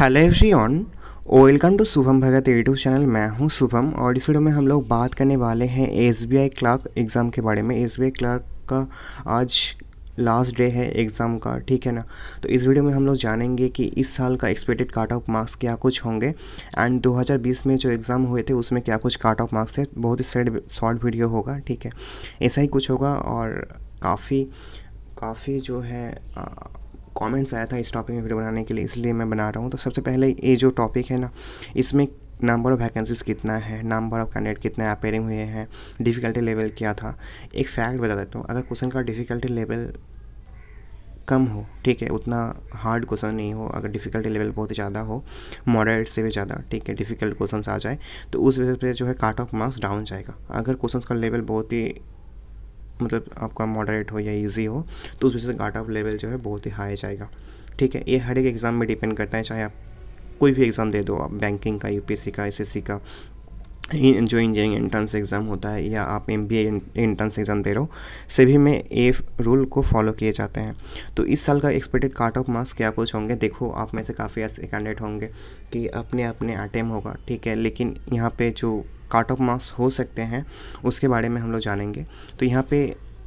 hello everyone welcome to Shubham Bhagat YouTube channel मैं हूं शुभम और इस वीडियो में हम लोग बात करने वाले हैं एस क्लर्क एग्ज़ाम के बारे में एस क्लर्क का आज लास्ट डे है एग्ज़ाम का ठीक है ना तो इस वीडियो में हम लोग जानेंगे कि इस साल का एक्सपेक्टेड काट ऑफ मार्क्स क्या कुछ होंगे एंड 2020 में जो एग्ज़ाम हुए थे उसमें क्या कुछ काट ऑफ मार्क्स थे बहुत ही सैड शॉर्ट वीडियो होगा ठीक है ऐसा ही कुछ होगा और काफ़ी काफ़ी जो है आ, कमेंट्स आया था इस टॉपिक में वीडियो बनाने के लिए इसलिए मैं बना रहा हूँ तो सबसे पहले ये जो टॉपिक है ना इसमें नंबर ऑफ़ वैकेंसीज कितना है नंबर ऑफ़ कैंडिडेट कितने अपेयरिंग हुए हैं डिफ़िकल्टी लेवल क्या था एक फैक्ट बता देता हूँ अगर क्वेश्चन का डिफ़िकल्टी लेवल कम हो ठीक है उतना हार्ड क्वेश्चन नहीं हो अगर डिफ़िकल्टी लेवल बहुत ज़्यादा हो मॉडरेट से भी ज़्यादा ठीक है डिफ़िकल्ट क्वेश्चन आ जाए तो उस वजह से जो है काट ऑफ मार्क्स डाउन जाएगा अगर क्वेश्चन का लेवल बहुत ही मतलब आपका मॉडरेट हो या ईजी हो तो उस वजह से गाट ऑफ लेवल जो है बहुत ही हाई जाएगा ठीक है ये हर एक एग्ज़ाम में डिपेंड करता है चाहे आप कोई भी एग्ज़ाम दे दो आप बैंकिंग का यू का एस का जो इंजीनियरिंग एंट्रेंस एग्ज़ाम होता है या आप एम बी एंट्रेंस एग्ज़ाम दे रहे हो सभी में ए रूल को फॉलो किए जाते हैं तो इस साल का एक्सपेक्टेड काट ऑफ मार्क्स क्या कुछ होंगे देखो आप में से काफ़ी ऐसे कैंडिडेट होंगे कि अपने अपने अटैम्प होगा ठीक है लेकिन यहाँ पे जो काट ऑफ मार्क्स हो सकते हैं उसके बारे में हम लोग जानेंगे तो यहाँ पे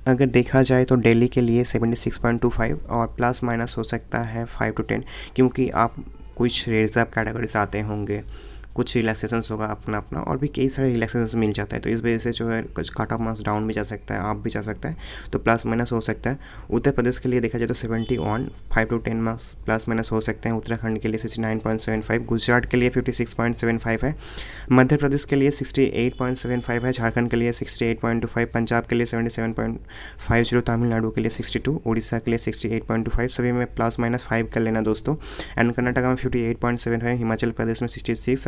अगर देखा जाए तो डेली के लिए 76.25 और प्लस माइनस हो सकता है 5 टू 10 क्योंकि आप कुछ रिजर्व कैटेगरीज आते होंगे कुछ रिलैक्सेशन होगा अपना अपना और भी कई सारे रिलैक्सेशन मिल जाता है तो इस वजह से जो है कुछ काटा ऑफ डाउन भी जा सकता है आप भी जा सकता है तो प्लस माइनस हो सकता है उत्तर प्रदेश के लिए देखा जाए तो seventy one five two ten marks plus minus हो सकते हैं उत्तराखंड के लिए sixty nine point seven five Gujarat के लिए fifty six point seven five है मध्य प्रदेश के लिए sixty eight point seven five है झारखंड के लिए sixty eight point two five Punjab के लिए seventy seven point five zero Tamil Nadu के लिए सिक्सटी टू उड़ीसा के लिए sixty eight point two five सभी में प्लस माइनस फाइव कर लेना दोस्तों एंड कर्नाटका में fifty eight point seven five Himachal Pradesh में सिक्सटी सिक्स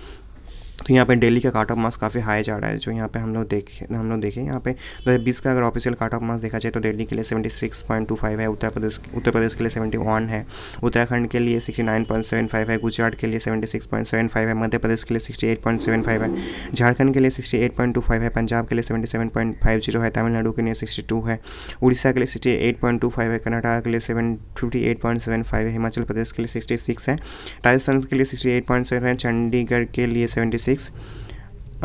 तो यहाँ पे डेली का काट ऑफ मार्क्स काफ़ी हाई जा रहा है जो यहाँ पे हम लोग देखे हम लोग देखें यहाँ पे दो हजार बीस का अगर ऑफिशियल काट ऑफ मार्क्स देखा जाए तो डेली के लिए 76.25 है उत्तर प्रदेश उत्तर प्रदेश के लिए 71 है उत्तराखंड के लिए 69.75 है गुजरात के लिए 76.75 है मध्य प्रदेश के लिए 68.75 है झारखंड के लिए 68.25 है पंजाब के लिए 77.50 है तमिलनाडु के लिए 62 है उड़ीसा के लिए 68.25 है कर्नाटक के लिए सेवन है हिमाचल प्रदेश के लिए 66 है राजस्थान के लिए सेवन है चंडीगढ़ के लिए 76 सिक्स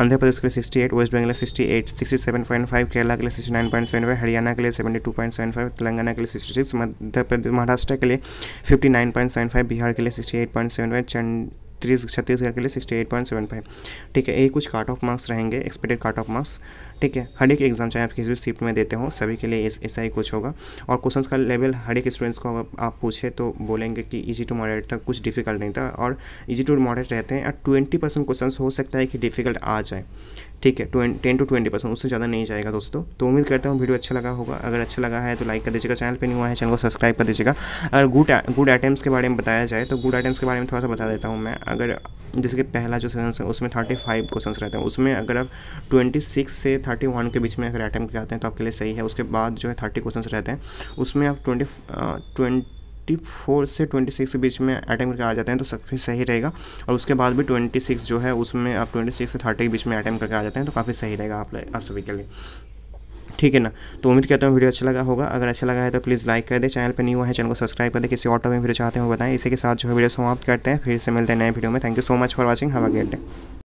आंध्र प्रदेश के लिए sixty eight West Bengal sixty eight sixty seven point five Kerala के लिए sixty nine point seven five Haryana के लिए seventy two point seven five Telangana के लिए सिक्सटी सिक्स मध्य प्रदेश महाराष्ट्र के लिए fifty nine point seven five Bihar के लिए सिक्सटी एट पॉइंट सेवन फाइव चंड तीस छत्तीसगढ़ के लिए sixty eight point seven five ठीक है ये कुछ काट ऑफ मार्क्स रहेंगे एक्सपेक्टेड काट ऑफ मार्क्स ठीक है हर एक एग्जाम चाहे आप किसी भी सीट में देते हो सभी के लिए ऐसा ही कुछ होगा और क्वेश्चन का लेवल हर एक स्टूडेंट्स को आप पूछे तो बोलेंगे कि ईजी टू मॉडरेट था कुछ डिफिकल्ट नहीं था और ईजी टू मॉडरेट रहते हैं और ट्वेंटी परसेंट क्वेश्चन हो सकता है कि डिफिकल्ट आ जाए ठीक है टेन टू ट्वेंटी परसेंट उससे ज़्यादा नहीं जाएगा दोस्तों तो उम्मीद करता हूँ वीडियो अच्छा लगा होगा अगर अच्छा लगा है तो लाइक कर दीजिएगा चैनल पे नहीं हुआ है चैनल को सब्सक्राइब कर दीजिएगा अगर गुड गुड आइटम्स के बारे में बताया जाए तो गुड आइटम्स के बारे में थोड़ा सा बता देता हूँ मैं अगर जैसे कि पहला जो सेशन है उसमें थर्टी फाइव क्वेश्चन रहते हैं उसमें अगर आप ट्वेंटी सिक्स से थर्टी वन के बीच में अगर अटैम्प्ट करते हैं तो आपके लिए सही है उसके बाद जो है थर्टी क्वेश्चन रहते हैं उसमें आप ट्वेंटी 24 से 26 के बीच में अटैम्प करके आ जाते हैं तो काफ़ी सही रहेगा और उसके बाद भी 26 जो है उसमें आप 26 से 30 के बीच में अटैम्प करके आ जाते हैं तो काफ़ी सही रहेगा आप आप सभी के लिए ठीक है ना तो उम्मीद करता हूँ वीडियो अच्छा लगा होगा अगर अच्छा लगा है तो प्लीज़ लाइक कर दे चैनल पर न्यू है चैनल को सब्सक्राइब कर दे किसी और टॉपिक वीडियो चाहते हो बताएं इसी के साथ जो है वीडियो समाप्त करते हैं फिर से मिलते हैं नए वीडियो में thank you so much for watching have a day